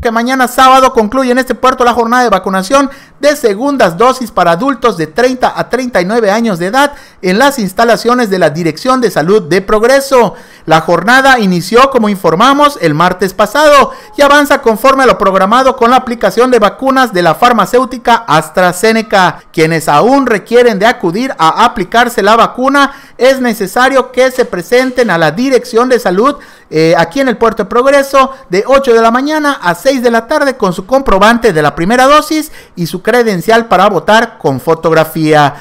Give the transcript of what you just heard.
que mañana sábado concluye en este puerto la jornada de vacunación de segundas dosis para adultos de 30 a 39 años de edad en las instalaciones de la Dirección de Salud de Progreso. La jornada inició, como informamos, el martes pasado y avanza conforme a lo programado con la aplicación de vacunas de la farmacéutica AstraZeneca. Quienes aún requieren de acudir a aplicarse la vacuna es necesario que se presenten a la Dirección de Salud eh, aquí en el Puerto Progreso de 8 de la mañana a 6 de la tarde con su comprobante de la primera dosis y su credencial para votar con fotografía.